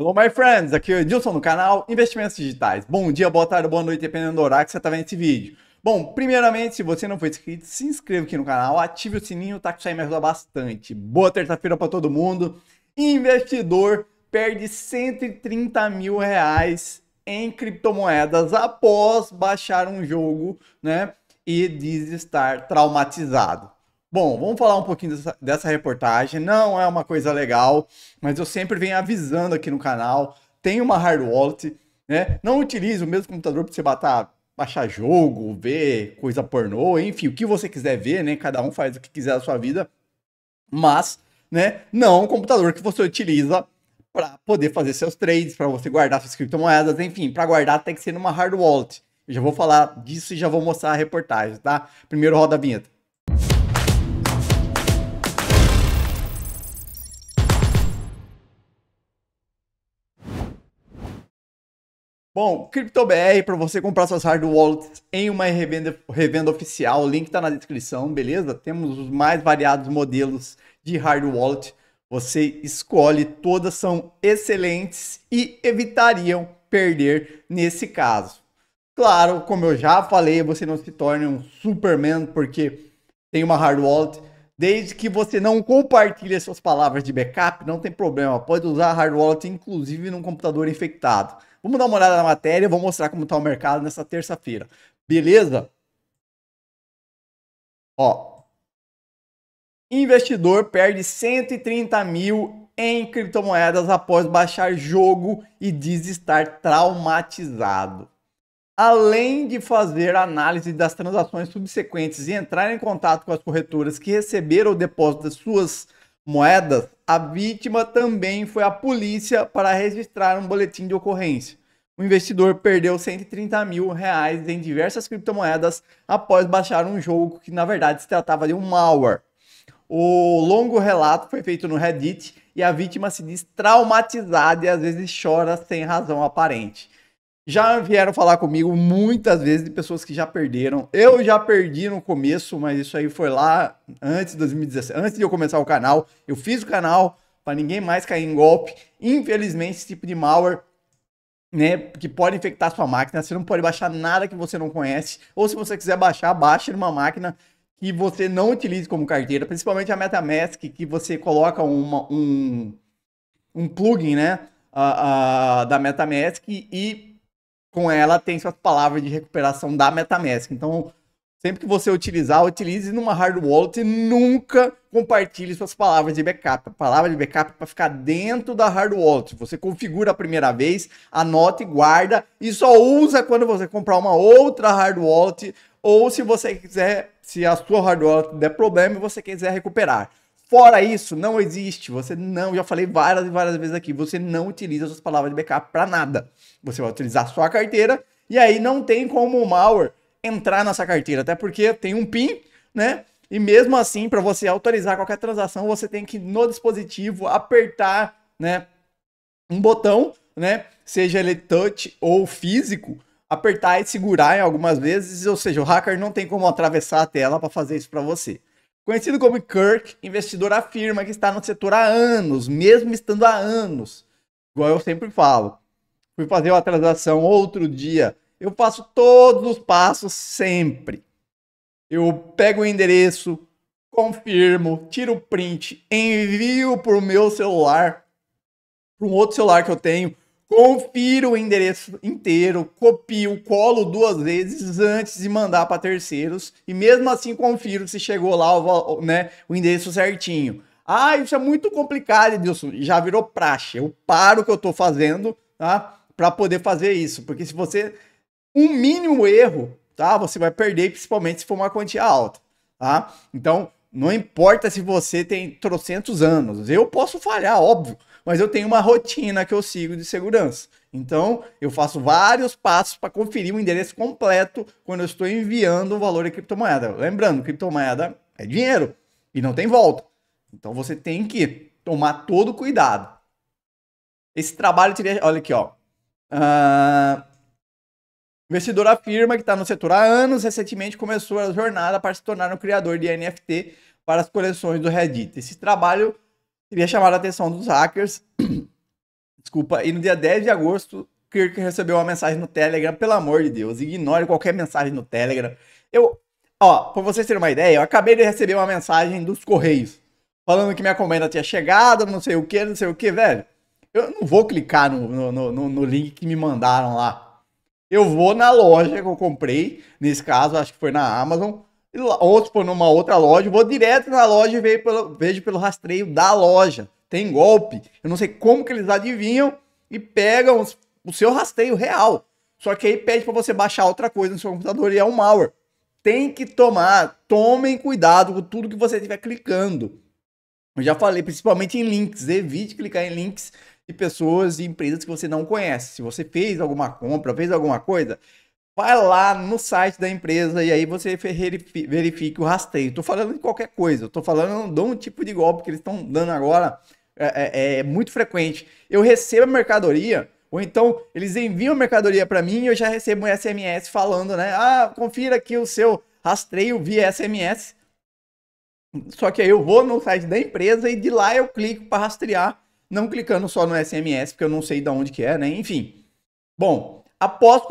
Hello, my friends! Aqui é o Edilson do canal Investimentos Digitais. Bom dia, boa tarde, boa noite, dependendo do horário que você está vendo esse vídeo. Bom, primeiramente, se você não for inscrito, se inscreva aqui no canal, ative o sininho, tá? Que isso aí me ajuda bastante. Boa terça-feira para todo mundo. Investidor perde 130 mil reais em criptomoedas após baixar um jogo, né? E diz estar traumatizado. Bom, vamos falar um pouquinho dessa, dessa, reportagem. Não é uma coisa legal, mas eu sempre venho avisando aqui no canal. Tem uma hard wallet, né? Não utilize o mesmo computador para você batar, baixar jogo, ver coisa pornô, enfim, o que você quiser ver, né? Cada um faz o que quiser da sua vida. Mas, né? Não o computador que você utiliza para poder fazer seus trades, para você guardar suas criptomoedas, enfim, para guardar tem que ser numa hard wallet. Eu já vou falar disso e já vou mostrar a reportagem, tá? Primeiro roda a vinheta. Bom, CryptoBR para você comprar suas hard wallets em uma revenda, revenda oficial, o link está na descrição, beleza? Temos os mais variados modelos de hard wallet, você escolhe, todas são excelentes e evitariam perder nesse caso. Claro, como eu já falei, você não se torne um Superman porque tem uma hard wallet, desde que você não compartilhe suas palavras de backup, não tem problema, pode usar a hard wallet inclusive num computador infectado Vamos dar uma olhada na matéria, vou mostrar como está o mercado nessa terça-feira. Beleza? Ó. Investidor perde 130 mil em criptomoedas após baixar jogo e diz estar traumatizado. Além de fazer análise das transações subsequentes e entrar em contato com as corretoras que receberam o depósito das suas moedas, a vítima também foi à polícia para registrar um boletim de ocorrência. O investidor perdeu 130 mil reais em diversas criptomoedas após baixar um jogo que, na verdade, se tratava de um malware. O longo relato foi feito no Reddit e a vítima se diz traumatizada e às vezes chora sem razão aparente. Já vieram falar comigo muitas vezes de pessoas que já perderam. Eu já perdi no começo, mas isso aí foi lá antes de 2017, antes de eu começar o canal. Eu fiz o canal para ninguém mais cair em golpe. Infelizmente, esse tipo de malware né, que pode infectar sua máquina, você não pode baixar nada que você não conhece, ou se você quiser baixar, baixe numa máquina que você não utilize como carteira, principalmente a MetaMask, que você coloca uma, um, um plugin, né, a, a, da MetaMask e com ela tem suas palavras de recuperação da MetaMask. Então, sempre que você utilizar, utilize numa hard wallet e nunca compartilhe suas palavras de backup. A palavra de backup é para ficar dentro da hard wallet. Você configura a primeira vez, anota e guarda e só usa quando você comprar uma outra hard wallet ou se você quiser, se a sua hard wallet der problema e você quiser recuperar. Fora isso, não existe. Você não, já falei várias e várias vezes aqui, você não utiliza suas palavras de backup para nada. Você vai utilizar a sua carteira e aí não tem como o malware entrar nessa carteira, até porque tem um PIN, né? E mesmo assim, para você autorizar qualquer transação, você tem que no dispositivo apertar, né, um botão, né, seja ele touch ou físico, apertar e segurar em algumas vezes, ou seja, o hacker não tem como atravessar a tela para fazer isso para você. Conhecido como Kirk, investidor afirma que está no setor há anos, mesmo estando há anos. Igual eu sempre falo. Fui fazer uma transação outro dia. Eu faço todos os passos sempre. Eu pego o endereço, confirmo, tiro o print, envio para o meu celular, para um outro celular que eu tenho, Confira o endereço inteiro, copio, colo duas vezes antes de mandar para terceiros e mesmo assim confiro se chegou lá o, né, o endereço certinho. Ah, isso é muito complicado, Edilson. Já virou praxe. Eu paro o que eu estou fazendo, tá? Para poder fazer isso. Porque se você. Um mínimo erro, tá? Você vai perder, principalmente se for uma quantia alta, tá? Então, não importa se você tem trocentos anos. Eu posso falhar, óbvio mas eu tenho uma rotina que eu sigo de segurança. Então, eu faço vários passos para conferir o endereço completo quando eu estou enviando o valor de criptomoeda. Lembrando, criptomoeda é dinheiro e não tem volta. Então, você tem que tomar todo cuidado. Esse trabalho teria. Olha aqui, ó. Uh... Investidor afirma que está no setor há anos, recentemente começou a jornada para se tornar um criador de NFT para as coleções do Reddit. Esse trabalho teria chamado a atenção dos hackers. Desculpa, e no dia 10 de agosto, Kirk recebeu uma mensagem no Telegram. Pelo amor de Deus, ignore qualquer mensagem no Telegram. Eu, ó, pra vocês terem uma ideia, eu acabei de receber uma mensagem dos Correios falando que minha comenda tinha chegado, não sei o que, não sei o que, velho. Eu não vou clicar no, no, no, no link que me mandaram lá. Eu vou na loja que eu comprei, nesse caso, acho que foi na Amazon outros por numa outra loja, vou direto na loja e vejo pelo, vejo pelo rastreio da loja. Tem golpe. Eu não sei como que eles adivinham e pegam o seu rastreio real. Só que aí pede para você baixar outra coisa no seu computador e é um malware. Tem que tomar, tomem cuidado com tudo que você estiver clicando. Eu já falei, principalmente em links, evite clicar em links de pessoas e empresas que você não conhece. Se você fez alguma compra, fez alguma coisa, Vai lá no site da empresa e aí você verifica o rastreio. Estou falando de qualquer coisa, estou falando de um tipo de golpe que eles estão dando agora, é, é, é, muito frequente. Eu recebo a mercadoria, ou então eles enviam a mercadoria para mim e eu já recebo um SMS falando, né? Ah, confira aqui o seu rastreio via SMS. Só que aí eu vou no site da empresa e de lá eu clico para rastrear, não clicando só no SMS, porque eu não sei de onde que é, né? Enfim. Bom, Após,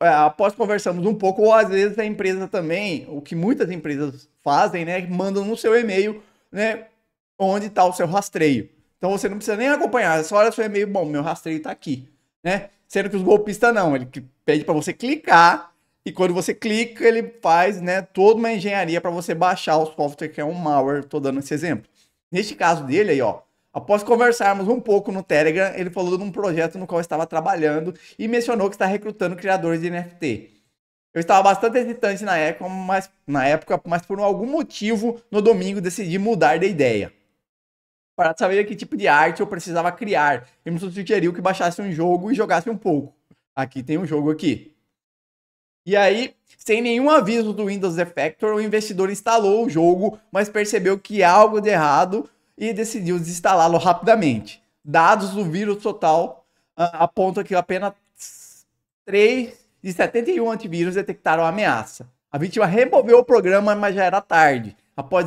é, após conversamos um pouco, ou às vezes a empresa também, o que muitas empresas fazem, né? Mandam no seu e-mail, né? Onde está o seu rastreio. Então você não precisa nem acompanhar, é só olha seu e-mail, bom, meu rastreio está aqui, né? Sendo que os golpistas não, ele pede para você clicar e quando você clica, ele faz, né, toda uma engenharia para você baixar o software que é um malware, estou dando esse exemplo. Neste caso dele aí, ó, Após conversarmos um pouco no Telegram, ele falou de um projeto no qual estava trabalhando e mencionou que está recrutando criadores de NFT. Eu estava bastante hesitante na época, mas, na época, mas por algum motivo, no domingo decidi mudar de ideia. Para saber que tipo de arte eu precisava criar, ele me sugeriu que baixasse um jogo e jogasse um pouco. Aqui tem um jogo aqui. E aí, sem nenhum aviso do Windows Defector, o investidor instalou o jogo, mas percebeu que algo de errado e decidiu desinstalá-lo rapidamente. Dados do vírus total ah, apontam que apenas 3 de 71 antivírus detectaram a ameaça. A vítima removeu o programa, mas já era tarde. Após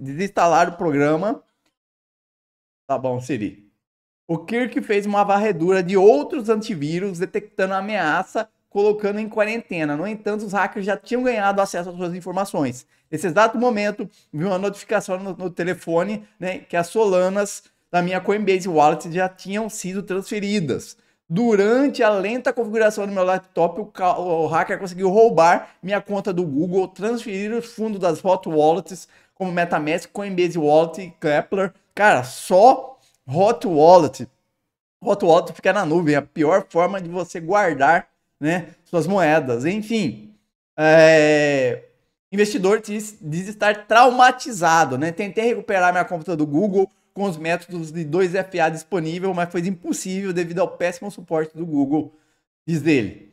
desinstalar o programa. Tá bom, Siri. O Kirk fez uma varredura de outros antivírus detectando a ameaça colocando em quarentena. No entanto, os hackers já tinham ganhado acesso às suas informações. Nesse exato momento, vi uma notificação no, no telefone né, que as solanas da minha Coinbase Wallet já tinham sido transferidas. Durante a lenta configuração do meu laptop, o, o hacker conseguiu roubar minha conta do Google, transferir os fundos das hot wallets como MetaMask, Coinbase Wallet e Kepler. Cara, só hot wallet. Hot wallet fica na nuvem, é a pior forma de você guardar né? Suas moedas, enfim. É... Investidor diz, diz estar traumatizado, né? Tentei recuperar minha conta do Google com os métodos de 2FA disponível, mas foi impossível devido ao péssimo suporte do Google, diz ele.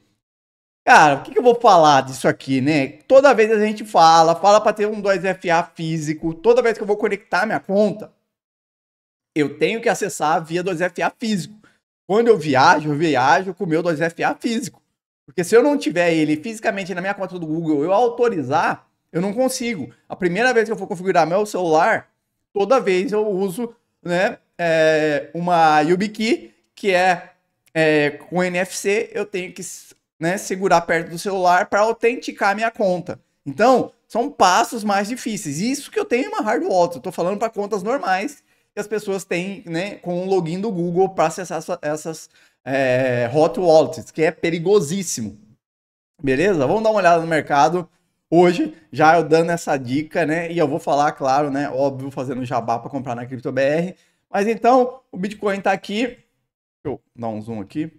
Cara, o que, que, eu vou falar disso aqui, né? Toda vez a gente fala, fala para ter um 2FA físico. Toda vez que eu vou conectar minha conta, eu tenho que acessar via 2FA físico. Quando eu viajo, eu viajo com o meu 2FA físico. Porque se eu não tiver ele fisicamente na minha conta do Google, eu autorizar, eu não consigo. A primeira vez que eu for configurar meu celular, toda vez eu uso né, é, uma YubiKey, que é, é, com NFC, eu tenho que né, segurar perto do celular para autenticar minha conta. Então, são passos mais difíceis. Isso que eu tenho uma hard wallet. Eu tô falando para contas normais que as pessoas têm, né, com o login do Google para acessar essas é, hot wallets, que é perigosíssimo. Beleza? Vamos dar uma olhada no mercado. Hoje, já eu dando essa dica, né? E eu vou falar, claro, né? Óbvio, fazendo jabá para comprar na CryptoBR. Mas então, o Bitcoin está aqui. Deixa eu dar um zoom aqui.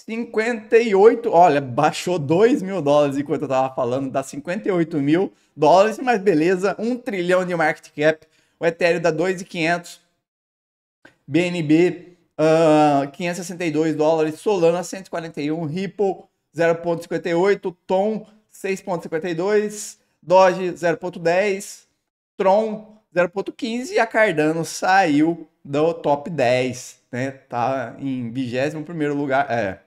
58, olha, baixou 2 mil dólares enquanto eu tava falando, dá 58 mil dólares, mas beleza, 1 um trilhão de market cap, o Ethereum dá 2,500, BNB uh, 562 dólares, Solana 141, Ripple 0.58, Tom 6.52, Doge 0.10, Tron 0.15 e a Cardano saiu do top 10, né? Tá em 21 lugar, é.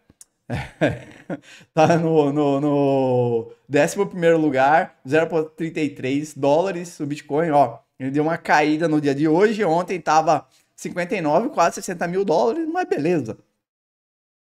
tá no, no, no 11 lugar, 0,33 dólares o Bitcoin, ó. Ele deu uma caída no dia de hoje. Ontem tava 59, quase 60 mil dólares, mas beleza.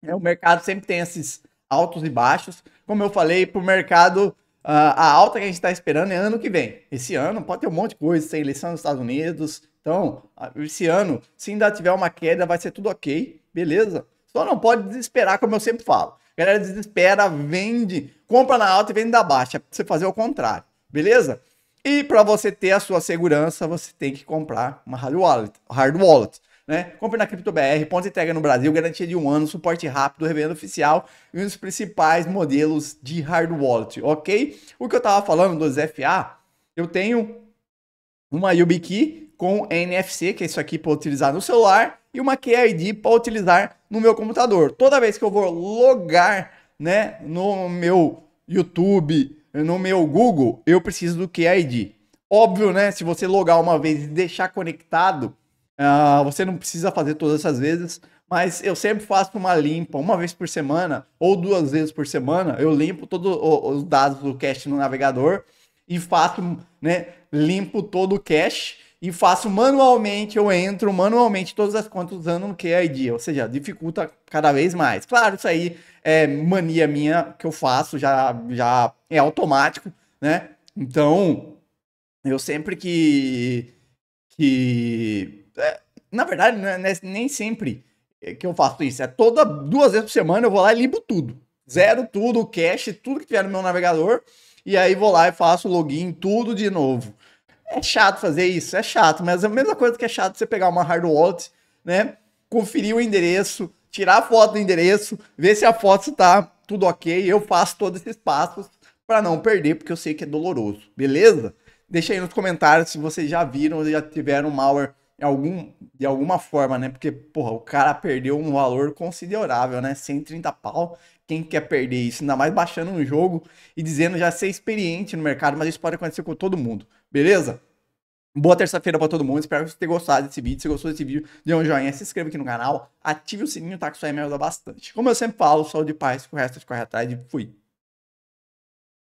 É, o mercado sempre tem esses altos e baixos. Como eu falei, para o mercado, ah, a alta que a gente está esperando é ano que vem. Esse ano pode ter um monte de coisa, tem eleição nos Estados Unidos. Então, esse ano, se ainda tiver uma queda, vai ser tudo ok, beleza? Só não pode desesperar, como eu sempre falo. A galera desespera, vende, compra na alta e vende na baixa. você fazer o contrário, beleza? E para você ter a sua segurança, você tem que comprar uma hard wallet. Hard wallet né? Compre na CryptoBR, ponto de entrega no Brasil, garantia de um ano, suporte rápido, revenda oficial e um dos principais modelos de hard wallet, ok? O que eu estava falando dos FA, eu tenho uma YubiKey com NFC, que é isso aqui para utilizar no celular, e uma QID para utilizar no meu computador. Toda vez que eu vou logar, né, no meu YouTube, no meu Google, eu preciso do QID. Óbvio, né? Se você logar uma vez e deixar conectado, uh, você não precisa fazer todas essas vezes, mas eu sempre faço uma limpa, uma vez por semana ou duas vezes por semana, eu limpo todos os dados do cache no navegador e faço, né? Limpo todo o cache e faço manualmente, eu entro manualmente todas as contas usando o QID, ou seja, dificulta cada vez mais. Claro, isso aí é mania minha que eu faço, já, já é automático, né? Então, eu sempre que. que é, na verdade, né, né, nem sempre é que eu faço isso. É toda duas vezes por semana eu vou lá e limpo tudo. Zero tudo, cache, tudo que tiver no meu navegador. E aí vou lá e faço login, tudo de novo. É chato fazer isso, é chato, mas é a mesma coisa que é chato você pegar uma hard wallet, né? Conferir o endereço, tirar a foto do endereço, ver se a foto está tudo ok. Eu faço todos esses passos para não perder, porque eu sei que é doloroso, beleza? Deixa aí nos comentários se vocês já viram ou já tiveram malware algum, de alguma forma, né? Porque, porra, o cara perdeu um valor considerável, né? 130 pau. Quem quer perder isso? Ainda mais baixando um jogo e dizendo já ser experiente no mercado, mas isso pode acontecer com todo mundo. Beleza? Boa terça-feira pra todo mundo. Espero que você tenha gostado desse vídeo. Se gostou desse vídeo, dê um joinha, se inscreva aqui no canal, ative o sininho, tá? Que isso aí me ajuda bastante. Como eu sempre falo, saúde de paz, que o resto corre atrás e fui.